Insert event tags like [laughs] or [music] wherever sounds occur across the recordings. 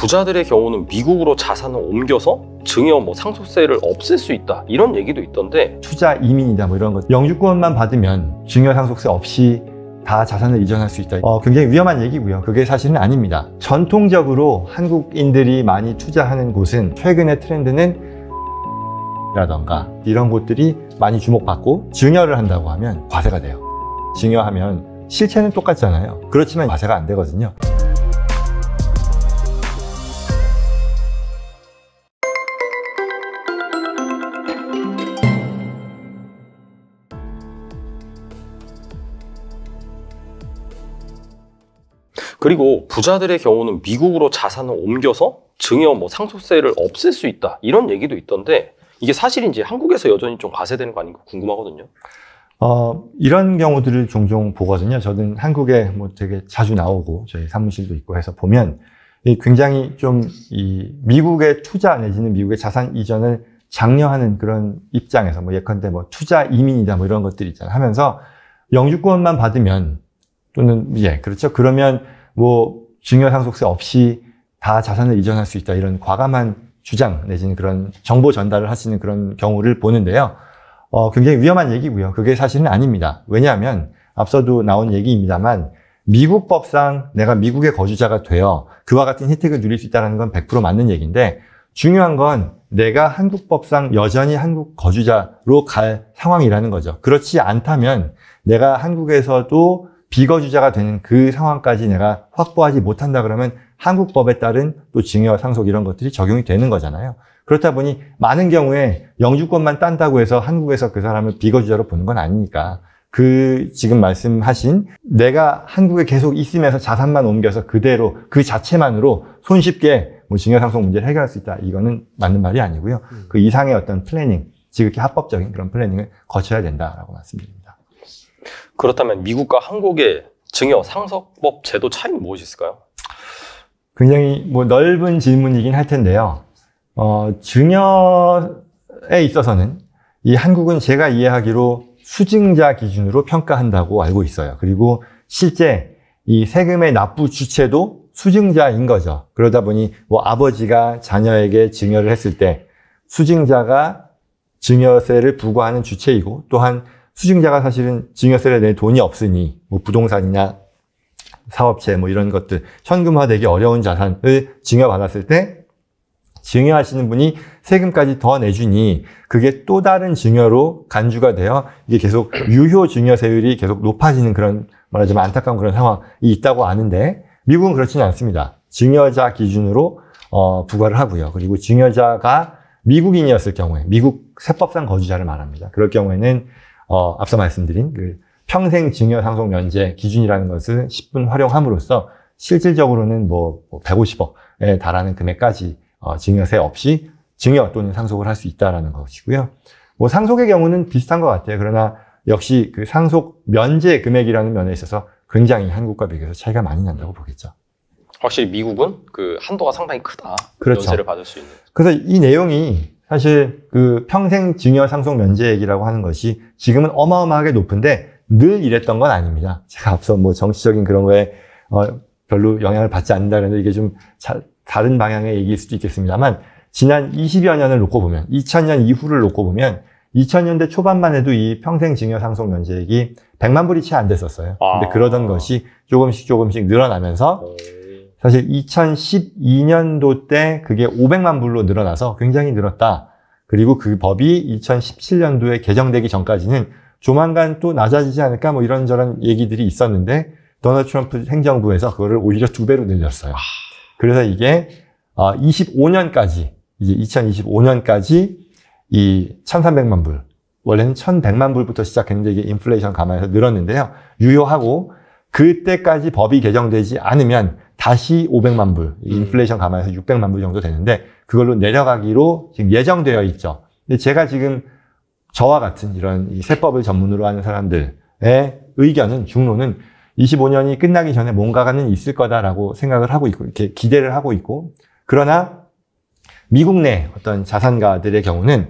부자들의 경우는 미국으로 자산을 옮겨서 증여 뭐 상속세를 없앨 수 있다 이런 얘기도 있던데 투자 이민이다 뭐 이런 것 영주권만 받으면 증여 상속세 없이 다 자산을 이전할 수 있다 어, 굉장히 위험한 얘기고요 그게 사실은 아닙니다 전통적으로 한국인들이 많이 투자하는 곳은 최근의 트렌드는 라던가 이런 곳들이 많이 주목받고 증여를 한다고 하면 과세가 돼요 증여하면 실체는 똑같잖아요 그렇지만 과세가 안 되거든요 그리고 부자들의 경우는 미국으로 자산을 옮겨서 증여 뭐 상속세를 없앨 수 있다 이런 얘기도 있던데 이게 사실인지 한국에서 여전히 좀 과세되는 거 아닌가 궁금하거든요. 어, 이런 경우들을 종종 보거든요. 저는 한국에 뭐 되게 자주 나오고 저희 사무실도 있고 해서 보면 굉장히 좀 이 미국의 투자 내지는 미국의 자산 이전을 장려하는 그런 입장에서 뭐 예컨대 뭐 투자 이민이다 뭐 이런 것들 있잖아요. 하면서 영주권만 받으면 또는 예, 그렇죠. 그러면 뭐 증여 상속세 없이 다 자산을 이전할 수 있다 이런 과감한 주장 내지는 그런 정보 전달을 하시는 그런 경우를 보는데요. 어, 굉장히 위험한 얘기고요. 그게 사실은 아닙니다. 왜냐하면 앞서도 나온 얘기입니다만 미국 법상 내가 미국의 거주자가 되어 그와 같은 혜택을 누릴 수 있다는 건 100% 맞는 얘기인데 중요한 건 내가 한국 법상 여전히 한국 거주자로 갈 상황이라는 거죠. 그렇지 않다면 내가 한국에서도 비거주자가 되는 그 상황까지 내가 확보하지 못한다 그러면 한국법에 따른 또 증여, 상속 이런 것들이 적용이 되는 거잖아요. 그렇다 보니 많은 경우에 영주권만 딴다고 해서 한국에서 그 사람을 비거주자로 보는 건 아니니까 그 지금 말씀하신 내가 한국에 계속 있으면서 자산만 옮겨서 그대로 그 자체만으로 손쉽게 뭐 증여상속 문제를 해결할 수 있다 이거는 맞는 말이 아니고요. 그 이상의 어떤 플래닝 지극히 합법적인 그런 플래닝을 거쳐야 된다라고 말씀드립니다. 그렇다면 미국과 한국의 증여 상속법 제도 차이는 무엇이 있을까요? 굉장히 뭐 넓은 질문이긴 할 텐데요. 어, 증여에 있어서는 이 한국은 제가 이해하기로 수증자 기준으로 평가한다고 알고 있어요. 그리고 실제 이 세금의 납부 주체도 수증자인 거죠. 그러다 보니 뭐 아버지가 자녀에게 증여를 했을 때 수증자가 증여세를 부과하는 주체이고 또한 수증자가 사실은 증여세를 낼 돈이 없으니 뭐 부동산이나 사업체 뭐 이런 것들 현금화되기 어려운 자산을 증여받았을 때 증여하시는 분이 세금까지 더 내주니 그게 또 다른 증여로 간주가 되어 이게 계속 유효 증여세율이 계속 높아지는 그런 말하자면 안타까운 그런 상황이 있다고 아는데 미국은 그렇지는 않습니다. 증여자 기준으로 어, 부과를 하고요. 그리고 증여자가 미국인이었을 경우에 미국 세법상 거주자를 말합니다. 그럴 경우에는 어, 앞서 말씀드린 그 평생 증여 상속 면제 기준이라는 것을 10분 활용함으로써 실질적으로는 뭐 150억에 뭐 달하는 금액까지 어, 증여세 없이 증여 또는 상속을 할 수 있다라는 것이고요. 뭐 상속의 경우는 비슷한 것 같아요. 그러나 역시 그 상속 면제 금액이라는 면에 있어서 굉장히 한국과 비교해서 차이가 많이 난다고 보겠죠. 확실히 미국은 그 한도가 상당히 크다. 그렇죠. 연세를 받을 수 있는. 그래서 이 내용이 사실 그 평생 증여 상속 면제액이라고 하는 것이 지금은 어마어마하게 높은데 늘 이랬던 건 아닙니다. 제가 앞서 뭐 정치적인 그런 거에 어 별로 영향을 받지 않는다는데 그 이게 좀 자, 다른 방향의 얘기일 수도 있겠습니다만 지난 20여 년을 놓고 보면 2000년 이후를 놓고 보면 2000년대 초반만 해도 이 평생 증여 상속 면제액이 100만 불이 채 안 됐었어요. 아. 근데 그러던 것이 조금씩 조금씩 늘어나면서 오. 사실 2012년도 때 그게 500만 불로 늘어나서 굉장히 늘었다. 그리고 그 법이 2017년도에 개정되기 전까지는 조만간 또 낮아지지 않을까 뭐 이런저런 얘기들이 있었는데 도널드 트럼프 행정부에서 그거를 오히려 두 배로 늘렸어요. 아. 그래서 이게 25년까지 어, 이제 2025년까지 이 1,300만 불 원래는 1,100만 불부터 시작했는데 이게 인플레이션 감안해서 늘었는데요. 유효하고 그때까지 법이 개정되지 않으면 다시 500만 불, 음. 인플레이션 감안해서 600만 불 정도 되는데 그걸로 내려가기로 지금 예정되어 있죠. 근데 제가 지금 저와 같은 이런 세법을 전문으로 하는 사람들의 의견은 중론은 25년이 끝나기 전에 뭔가가는 있을 거다라고 생각을 하고 있고 이렇게 기대를 하고 있고 그러나 미국 내 어떤 자산가들의 경우는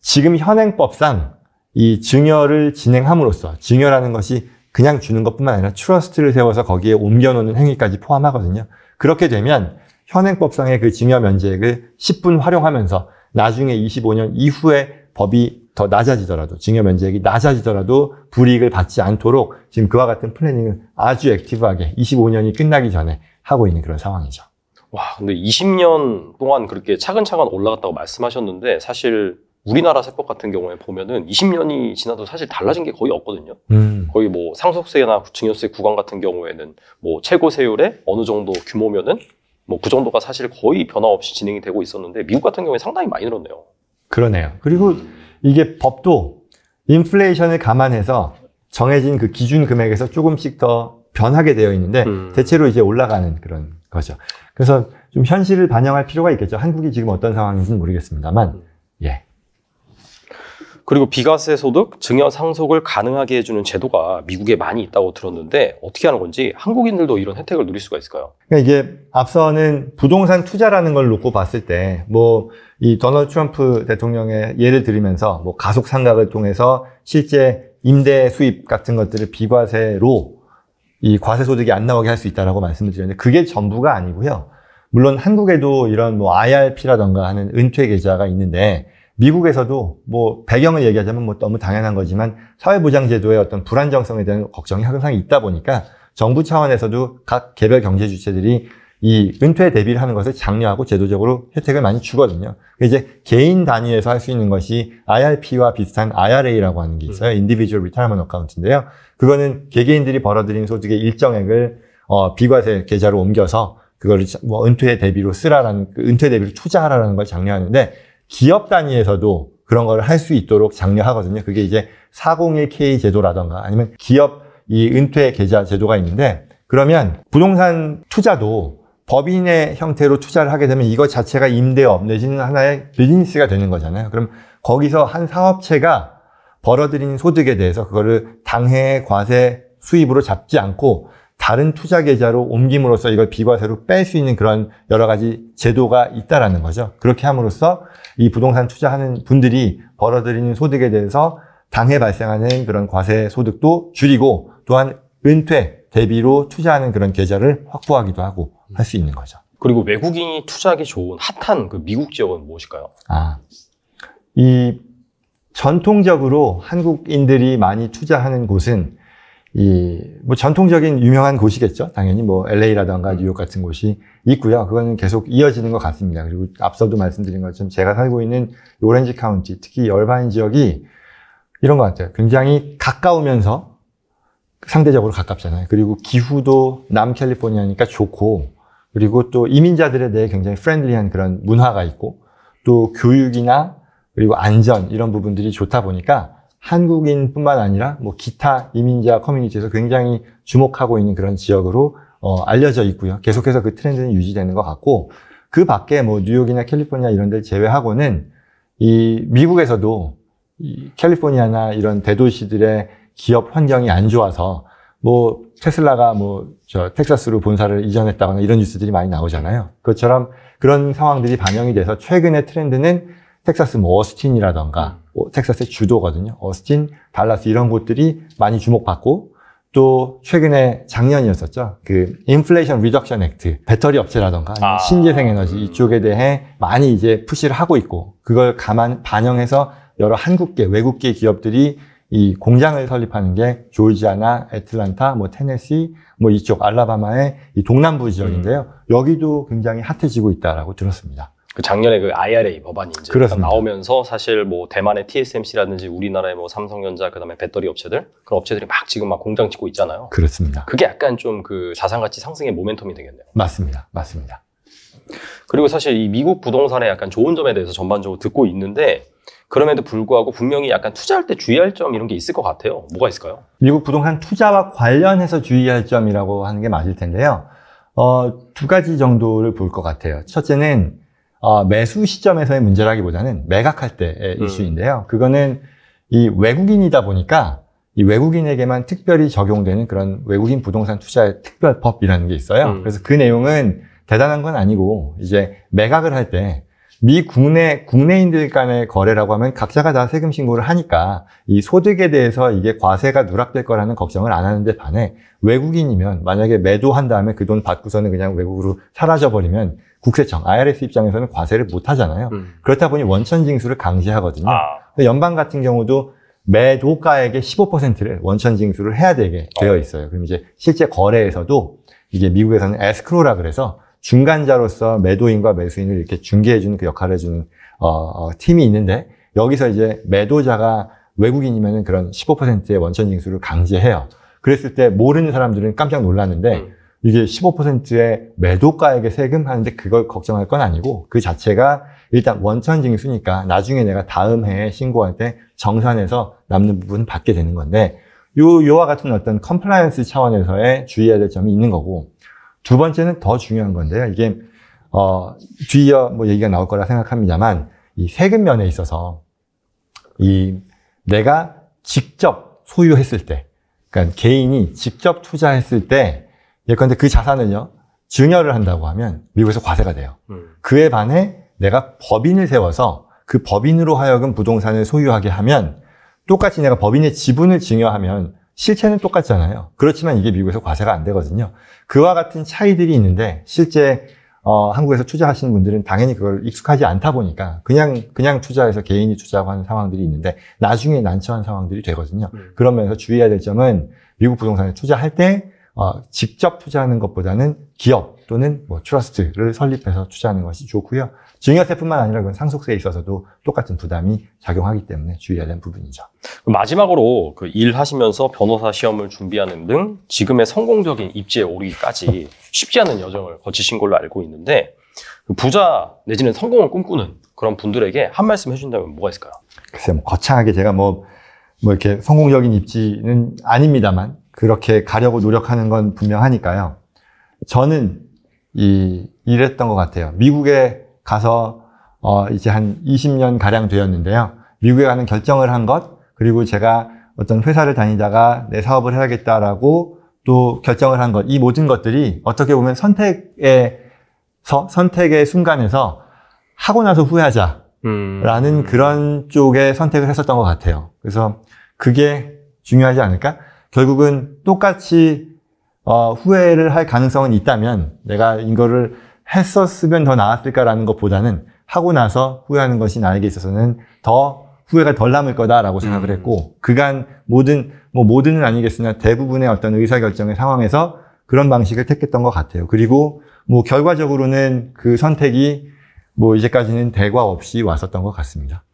지금 현행법상 이 증여를 진행함으로써 증여라는 것이 그냥 주는 것뿐만 아니라 트러스트를 세워서 거기에 옮겨놓는 행위까지 포함하거든요. 그렇게 되면 현행법상의 그 증여 면제액을 10분 활용하면서 나중에 25년 이후에 법이 더 낮아지더라도 증여 면제액이 낮아지더라도 불이익을 받지 않도록 지금 그와 같은 플래닝을 아주 액티브하게 25년이 끝나기 전에 하고 있는 그런 상황이죠. 와, 근데 20년 동안 그렇게 차근차근 올라갔다고 말씀하셨는데 사실 우리나라 세법 같은 경우에 보면은 20년이 지나도 사실 달라진 게 거의 없거든요. 음. 거의 뭐 상속세나 증여세 구간 같은 경우에는 뭐 최고 세율의 어느 정도 규모면은 뭐 그 정도가 사실 거의 변화 없이 진행이 되고 있었는데 미국 같은 경우에 상당히 많이 늘었네요. 그러네요. 그리고 음. 이게 법도 인플레이션을 감안해서 정해진 그 기준 금액에서 조금씩 더 변하게 되어 있는데 음. 대체로 이제 올라가는 그런 거죠. 그래서 좀 현실을 반영할 필요가 있겠죠. 한국이 지금 어떤 상황인지는 모르겠습니다만, 음. 예. 그리고 비과세 소득 증여 상속을 가능하게 해주는 제도가 미국에 많이 있다고 들었는데 어떻게 하는 건지 한국인들도 이런 혜택을 누릴 수가 있을까요? 그러니까 이게 앞서는 부동산 투자라는 걸 놓고 봤을 때 뭐이 도널드 트럼프 대통령의 예를 들으면서 뭐 가속 상각을 통해서 실제 임대 수입 같은 것들을 비과세로 이 과세 소득이 안 나오게 할 수 있다라고 말씀을 드렸는데 그게 전부가 아니고요. 물론 한국에도 이런 뭐 IRP라던가 하는 은퇴 계좌가 있는데 미국에서도 뭐 배경을 얘기하자면 뭐 너무 당연한 거지만 사회보장제도의 어떤 불안정성에 대한 걱정이 항상 있다 보니까 정부 차원에서도 각 개별 경제 주체들이 이 은퇴 대비를 하는 것을 장려하고 제도적으로 혜택을 많이 주거든요. 이제 개인 단위에서 할 수 있는 것이 IRP와 비슷한 IRA라고 하는 게 있어요. 인디비주얼 리타이먼 어카운트인데요. 그거는 개개인들이 벌어들인 소득의 일정액을 어, 비과세 계좌로 옮겨서 그거를뭐 은퇴 대비로 쓰라라는 그 은퇴 대비로 투자하라는 걸 장려하는데 기업 단위에서도 그런 걸 할 수 있도록 장려하거든요. 그게 이제 401k 제도라던가 아니면 기업 이 은퇴 계좌 제도가 있는데 그러면 부동산 투자도 법인의 형태로 투자를 하게 되면 이것 자체가 임대업 내지는 하나의 비즈니스가 되는 거잖아요. 그럼 거기서 한 사업체가 벌어들인 소득에 대해서 그거를 당해 과세 수입으로 잡지 않고 다른 투자 계좌로 옮김으로써 이걸 비과세로 뺄 수 있는 그런 여러 가지 제도가 있다라는 거죠. 그렇게 함으로써 이 부동산 투자하는 분들이 벌어들이는 소득에 대해서 당해 발생하는 그런 과세 소득도 줄이고 또한 은퇴 대비로 투자하는 그런 계좌를 확보하기도 하고 할 수 있는 거죠. 그리고 외국인이 투자하기 좋은 핫한 그 미국 지역은 무엇일까요? 아, 이 전통적으로 한국인들이 많이 투자하는 곳은 이뭐 전통적인 유명한 곳이겠죠. 당연히 뭐 LA라던가 뉴욕 같은 곳이 있고요. 그거는 계속 이어지는 것 같습니다. 그리고 앞서도 말씀드린 것처럼 제가 살고 있는 오렌지 카운티, 특히 열반 지역이 이런 것 같아요. 굉장히 가까우면서 상대적으로 가깝잖아요. 그리고 기후도 남캘리포니아니까 좋고 그리고 또 이민자들에 대해 굉장히 프렌들리한 그런 문화가 있고 또 교육이나 그리고 안전 이런 부분들이 좋다 보니까 한국인뿐만 아니라 뭐 기타 이민자 커뮤니티에서 굉장히 주목하고 있는 그런 지역으로 어, 알려져 있고요. 계속해서 그 트렌드는 유지되는 것 같고 그 밖에 뭐 뉴욕이나 캘리포니아 이런 데를 제외하고는 이 미국에서도 이 캘리포니아나 이런 대도시들의 기업 환경이 안 좋아서 뭐 테슬라가 뭐 저 텍사스로 본사를 이전했다거나 이런 뉴스들이 많이 나오잖아요. 그것처럼 그런 상황들이 반영이 돼서 최근의 트렌드는 텍사스 뭐 어스틴이라던가 음. 뭐 텍사스의 주도거든요. 어스틴, 달라스 이런 곳들이 많이 주목받고 또 최근에 작년이었었죠. 그 인플레이션 리덕션 액트, 배터리 업체라던가 아. 신재생 에너지 이쪽에 대해 많이 이제 푸시를 하고 있고 그걸 감안 반영해서 여러 한국계, 외국계 기업들이 이 공장을 설립하는 게 조지아나 애틀란타, 뭐 테네시, 뭐 이쪽 알라바마의 이 동남부 지역인데요. 음. 여기도 굉장히 핫해지고 있다라고 들었습니다. 그 작년에 그 IRA 법안이 이제 나오면서 사실 뭐 대만의 TSMC라든지 우리나라의 뭐 삼성전자 그다음에 배터리 업체들 그런 업체들이 막 지금 막 공장 짓고 있잖아요. 그렇습니다. 그게 약간 좀 그 자산 가치 상승의 모멘텀이 되겠네요. 맞습니다. 맞습니다. 그리고 사실 이 미국 부동산의 약간 좋은 점에 대해서 전반적으로 듣고 있는데 그럼에도 불구하고 분명히 약간 투자할 때 주의할 점 이런 게 있을 것 같아요. 뭐가 있을까요? 미국 부동산 투자와 관련해서 주의할 점이라고 하는 게 맞을 텐데요. 어, 두 가지 정도를 볼 것 같아요. 첫째는 어, 매수 시점에서의 문제라기보다는 매각할 때의 음. 이슈인데요. 그거는 이 외국인이다 보니까 이 외국인에게만 특별히 적용되는 그런 외국인 부동산 투자의 특별법이라는 게 있어요. 음. 그래서 그 내용은 대단한 건 아니고 이제 매각을 할 때 미 국내 국내인들 간의 거래라고 하면 각자가 다 세금 신고를 하니까 이 소득에 대해서 이게 과세가 누락될 거라는 걱정을 안 하는데 반해 외국인이면 만약에 매도한 다음에 그 돈 받고서는 그냥 외국으로 사라져 버리면 국세청 IRS 입장에서는 과세를 못 하잖아요. 음. 그렇다 보니 원천 징수를 강제하거든요. 아. 연방 같은 경우도 매도가액의 15%를 원천 징수를 해야 되게 되어 있어요. 그럼 이제 실제 거래에서도 이게 미국에서는 에스크로라 그래서 중간자로서 매도인과 매수인을 이렇게 중개해주는 그 역할을 해주는 어, 어, 팀이 있는데 여기서 이제 매도자가 외국인이면 그런 15%의 원천 징수를 강제해요. 그랬을 때 모르는 사람들은 깜짝 놀랐는데 음. 이게 15%의 매도가액의 세금 하는데 그걸 걱정할 건 아니고 그 자체가 일단 원천 징수니까 나중에 내가 다음 해에 신고할 때 정산해서 남는 부분 받게 되는 건데 요, 요와 같은 어떤 컴플라이언스 차원에서의 주의해야 될 점이 있는 거고 두 번째는 더 중요한 건데요. 이게 어, 뒤이어 뭐 얘기가 나올 거라 생각합니다만 이 세금 면에 있어서 이 내가 직접 소유했을 때 그러니까 개인이 직접 투자했을 때 예컨대 그 자산은요, 증여를 한다고 하면 미국에서 과세가 돼요. 음. 그에 반해 내가 법인을 세워서 그 법인으로 하여금 부동산을 소유하게 하면 똑같이 내가 법인의 지분을 증여하면 실체는 똑같잖아요. 그렇지만 이게 미국에서 과세가 안 되거든요. 그와 같은 차이들이 있는데 실제 어, 한국에서 투자하시는 분들은 당연히 그걸 익숙하지 않다 보니까 그냥 그냥 투자해서 개인이 투자하고 하는 상황들이 있는데 나중에 난처한 상황들이 되거든요. 음. 그런 면에서 주의해야 될 점은 미국 부동산에 투자할 때 어, 직접 투자하는 것보다는 기업 또는 뭐 트러스트를 설립해서 투자하는 것이 좋고요. 증여세뿐만 아니라 그 상속세에 있어서도 똑같은 부담이 작용하기 때문에 주의해야 되는 부분이죠. 마지막으로 그 일하시면서 변호사 시험을 준비하는 등 지금의 성공적인 입지에 오르기까지 [laughs] 쉽지 않은 여정을 거치신 걸로 알고 있는데 그 부자 내지는 성공을 꿈꾸는 그런 분들에게 한 말씀 해준다면 뭐가 있을까요? 글쎄, 뭐 거창하게 제가 뭐, 뭐 이렇게 성공적인 입지는 아닙니다만 그렇게 가려고 노력하는 건 분명하니까요. 저는 이, 이랬던 것 같아요. 미국에 가서 어, 이제 한 20년 가량 되었는데요. 미국에 가는 결정을 한 것, 그리고 제가 어떤 회사를 다니다가 내 사업을 해야겠다라고 또 결정을 한 것, 이 모든 것들이 어떻게 보면 선택에서, 선택의 순간에서 하고 나서 후회하자라는 음. 그런 쪽의 선택을 했었던 것 같아요. 그래서 그게 중요하지 않을까? 결국은 똑같이 어, 후회를 할 가능성은 있다면 내가 이거를 했었으면 더 나았을까라는 것보다는 하고 나서 후회하는 것이 나에게 있어서는 더 후회가 덜 남을 거다라고 음. 생각을 했고 그간 모든 뭐 모든은 아니겠으나 대부분의 어떤 의사결정의 상황에서 그런 방식을 택했던 것 같아요. 그리고 뭐 결과적으로는 그 선택이 뭐 이제까지는 대과 없이 왔었던 것 같습니다.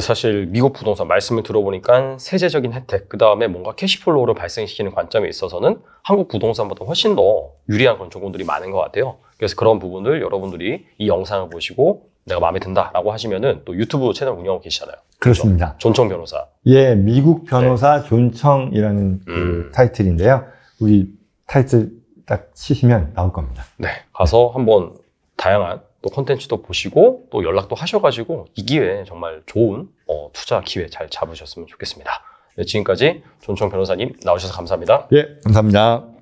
사실 미국 부동산 말씀을 들어보니까 세제적인 혜택, 그 다음에 뭔가 캐시플로우를 발생시키는 관점에 있어서는 한국 부동산보다 훨씬 더 유리한 그런 조건들이 많은 것 같아요. 그래서 그런 부분을 여러분들이 이 영상을 보시고 내가 마음에 든다라고 하시면은 또 유튜브 채널 운영하고 계시잖아요. 그렇습니다. 존청 변호사. 예, 미국 변호사 네. 존청이라는 그 음. 타이틀인데요. 우리 타이틀 딱 치시면 나올 겁니다. 네, 가서 한번 다양한 또 컨텐츠도 보시고 또 연락도 하셔가지고 이 기회에 정말 좋은 어, 투자 기회 잘 잡으셨으면 좋겠습니다. 네, 지금까지 존청 변호사님 나오셔서 감사합니다. 예, 감사합니다.